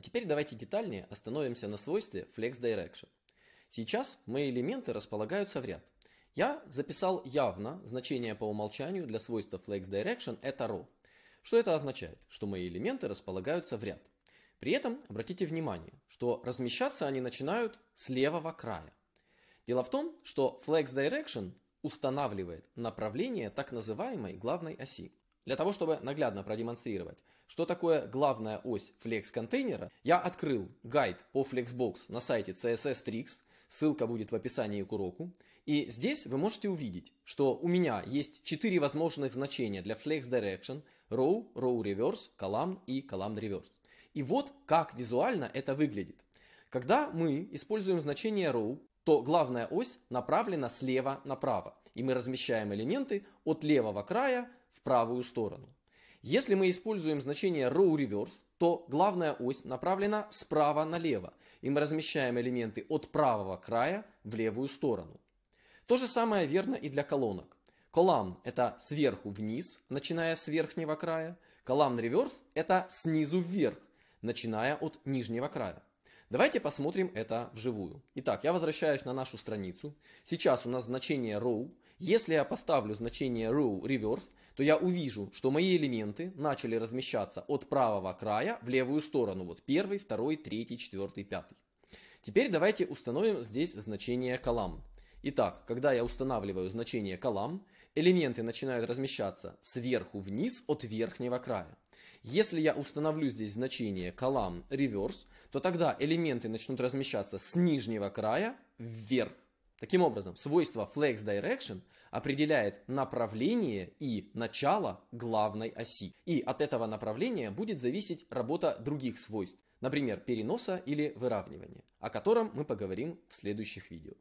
А теперь давайте детальнее остановимся на свойстве Flex Direction. Сейчас мои элементы располагаются в ряд. Я записал явно значение по умолчанию для свойства Flex Direction это row. Что это означает? Что мои элементы располагаются в ряд. При этом обратите внимание, что размещаться они начинают с левого края. Дело в том, что Flex Direction устанавливает направление так называемой главной оси. Для того, чтобы наглядно продемонстрировать, что такое главная ось flex контейнера я открыл гайд по Flexbox на сайте CSS Tricks, ссылка будет в описании к уроку. И здесь вы можете увидеть, что у меня есть 4 возможных значения для Flex Direction, Row, Row Reverse, Column и Column Reverse. И вот как визуально это выглядит. Когда мы используем значение row, то главная ось направлена слева направо. И мы размещаем элементы от левого края в правую сторону. Если мы используем значение row reverse, то главная ось направлена справа налево, и мы размещаем элементы от правого края в левую сторону. То же самое верно и для колонок. Column это сверху вниз, начиная с верхнего края. Column reverse это снизу вверх, начиная от нижнего края. Давайте посмотрим это вживую. Итак, я возвращаюсь на нашу страницу. Сейчас у нас значение row. Если я поставлю значение row reverse, то я увижу, что мои элементы начали размещаться от правого края в левую сторону. Вот первый, второй, третий, четвертый, пятый. Теперь давайте установим здесь значение колам. Итак, когда я устанавливаю значение колам, элементы начинают размещаться сверху вниз от верхнего края. Если я установлю здесь значение колам reverse, то тогда элементы начнут размещаться с нижнего края вверх. Таким образом, свойство flex direction определяет направление и начало главной оси. И от этого направления будет зависеть работа других свойств, например, переноса или выравнивания, о котором мы поговорим в следующих видео.